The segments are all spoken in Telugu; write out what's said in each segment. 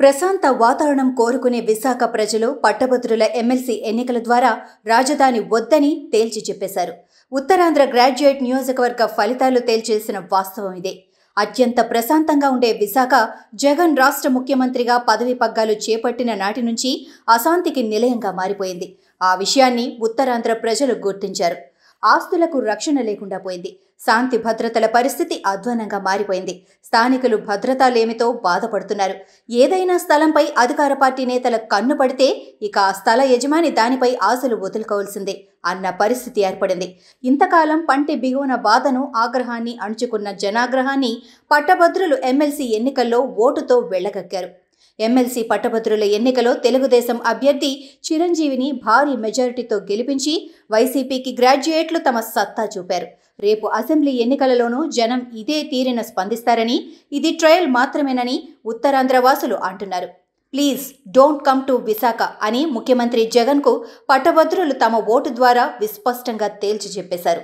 ప్రశాంత వాతావరణం కోరుకునే విశాఖ ప్రజలు పట్టభద్రుల ఎమ్మెల్సీ ఎన్నికల ద్వారా రాజధాని వద్దని తేల్చి చెప్పేశారు ఉత్తరాంధ్ర గ్రాడ్యుయేట్ నియోజకవర్గ ఫలితాలు తేల్చేసిన వాస్తవం ఇదే అత్యంత ప్రశాంతంగా ఉండే విశాఖ జగన్ రాష్ట్ర ముఖ్యమంత్రిగా పదవి పగ్గాలు చేపట్టిన నాటి నుంచి అశాంతికి నిలయంగా మారిపోయింది ఆ విషయాన్ని ఉత్తరాంధ్ర ప్రజలు గుర్తించారు ఆస్తులకు రక్షణ లేకుండా పోయింది శాంతి భద్రతల పరిస్థితి అధ్వానంగా మారిపోయింది స్థానికులు భద్రతాలేమితో బాధపడుతున్నారు ఏదైనా స్థలంపై అధికార పార్టీ నేతల కన్ను పడితే ఇక ఆ స్థల యజమాని దానిపై ఆశలు వదులుకోవాల్సిందే అన్న పరిస్థితి ఏర్పడింది ఇంతకాలం పంటి బిగువన బాధను ఆగ్రహాన్ని అణుచుకున్న జనాగ్రహాన్ని పట్టభద్రులు ఎమ్మెల్సీ ఎన్నికల్లో ఓటుతో వెళ్ళగక్కారు ఎమ్మెల్సీ పట్టభద్రుల ఎన్నికలో తెలుగుదేశం అభ్యర్థి చిరంజీవిని భారీ మెజారిటీతో గెలిపించి వైసీపీకి గ్రాడ్యుయేట్లు తమ సత్తా చూపారు రేపు అసెంబ్లీ ఎన్నికలలోనూ జనం ఇదే తీరిన స్పందిస్తారని ఇది ట్రయల్ మాత్రమేనని ఉత్తరాంధ్ర వాసులు అంటున్నారు please don't come to Visakha అని ముఖ్యమంత్రి జగన్కు పట్టభద్రులు తమ ఓటు ద్వారా విస్పష్టంగా తేల్చి చెప్పేశారు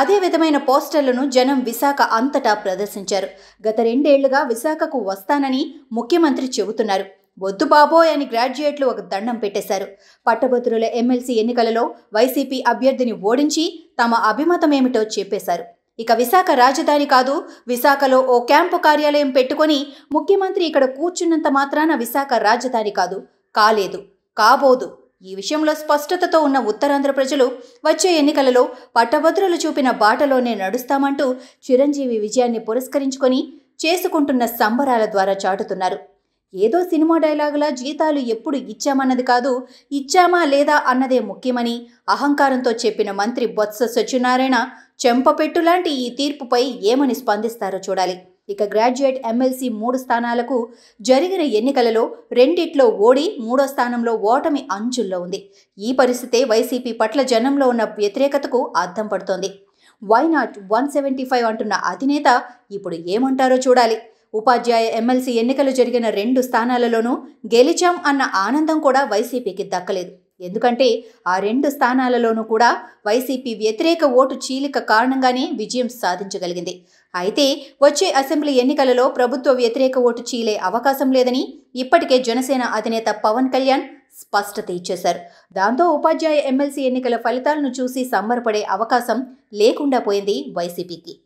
అదే విధమైన పోస్టర్లను జనం విశాఖ అంతటా ప్రదర్శించారు గత రెండేళ్లుగా విశాఖకు వస్తానని ముఖ్యమంత్రి చెబుతున్నారు వద్దు బాబోయ్ అని గ్రాడ్యుయేట్లు ఒక దండం పెట్టేశారు పట్టభద్రుల ఎమ్మెల్సీ ఎన్నికలలో వైసీపీ అభ్యర్థిని ఓడించి తమ అభిమతమేమిటో చెప్పేశారు ఇక విశాఖ రాజధాని కాదు విశాఖలో ఓ క్యాంపు కార్యాలయం పెట్టుకొని ముఖ్యమంత్రి ఇక్కడ కూర్చున్నంత మాత్రాన విశాఖ రాజధాని కాదు కాలేదు కాబోదు ఈ విషయంలో స్పష్టతతో ఉన్న ఉత్తరాంధ్ర ప్రజలు వచ్చే ఎన్నికలలో పట్టభద్రులు చూపిన బాటలోనే నడుస్తామంటూ చిరంజీవి విజయాన్ని పురస్కరించుకొని చేసుకుంటున్న సంబరాల ద్వారా చాటుతున్నారు ఏదో సినిమా డైలాగులా జీతాలు ఎప్పుడు ఇచ్చామన్నది కాదు ఇచ్చామా లేదా అన్నదే ముఖ్యమని అహంకారంతో చెప్పిన మంత్రి బొత్స సత్యనారాయణ చెంపపెట్టులాంటి ఈ తీర్పుపై ఏమని స్పందిస్తారో చూడాలి ఇక గ్రాడ్యుయేట్ ఎమ్మెల్సీ మూడు స్థానాలకు జరిగిన ఎన్నికలలో రెండిట్లో ఓడి మూడో స్థానంలో ఓటమి అంచుల్లో ఉంది ఈ పరిస్థితే వైసీపీ పట్ల జనంలో ఉన్న వ్యతిరేకతకు అర్థం పడుతోంది వైనాట్ వన్ సెవెంటీ ఫైవ్ అంటున్న అధినేత ఇప్పుడు ఏమంటారో చూడాలి ఉపాధ్యాయ ఎమ్మెల్సీ ఎన్నికలు జరిగిన రెండు స్థానాలలోనూ గెలిచాం అన్న ఆనందం కూడా వైసీపీకి దక్కలేదు ఎందుకంటే ఆ రెండు స్థానాలలోనూ కూడా వైసీపీ వ్యతిరేక ఓటు చీలిక కారణంగానే విజయం సాధించగలిగింది అయితే వచ్చే అసెంబ్లీ ఎన్నికలలో ప్రభుత్వ వ్యతిరేక ఓటు చీలే అవకాశం లేదని ఇప్పటికే జనసేన అధినేత పవన్ కళ్యాణ్ స్పష్టత ఇచ్చేశారు దాంతో ఉపాధ్యాయ ఎమ్మెల్సీ ఎన్నికల ఫలితాలను చూసి సంబరపడే అవకాశం లేకుండా పోయింది వైసీపీకి